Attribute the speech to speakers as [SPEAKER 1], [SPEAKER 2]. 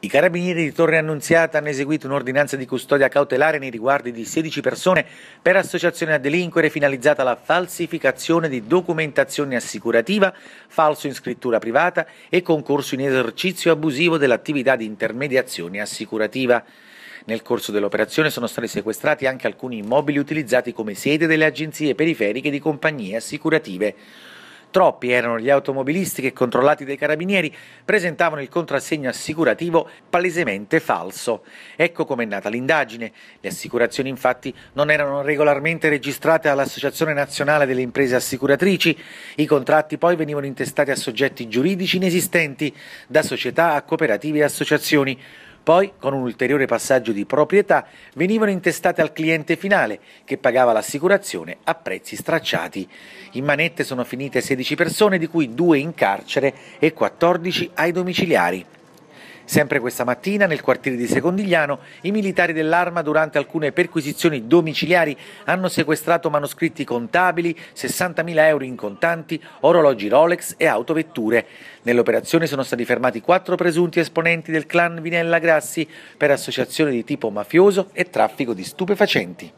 [SPEAKER 1] I carabinieri di Torre Annunziata hanno eseguito un'ordinanza di custodia cautelare nei riguardi di 16 persone per associazione a delinquere finalizzata alla falsificazione di documentazione assicurativa, falso in scrittura privata e concorso in esercizio abusivo dell'attività di intermediazione assicurativa. Nel corso dell'operazione sono stati sequestrati anche alcuni immobili utilizzati come sede delle agenzie periferiche di compagnie assicurative. Troppi erano gli automobilisti che, controllati dai carabinieri, presentavano il contrassegno assicurativo palesemente falso. Ecco com'è nata l'indagine. Le assicurazioni, infatti, non erano regolarmente registrate all'Associazione Nazionale delle Imprese Assicuratrici. I contratti poi venivano intestati a soggetti giuridici inesistenti, da società a cooperative e associazioni. Poi, con un ulteriore passaggio di proprietà, venivano intestate al cliente finale, che pagava l'assicurazione a prezzi stracciati. In manette sono finite 16 persone, di cui 2 in carcere e 14 ai domiciliari. Sempre questa mattina nel quartiere di Secondigliano i militari dell'Arma durante alcune perquisizioni domiciliari hanno sequestrato manoscritti contabili, 60.000 euro in contanti, orologi Rolex e autovetture. Nell'operazione sono stati fermati quattro presunti esponenti del clan Vinella Grassi per associazione di tipo mafioso e traffico di stupefacenti.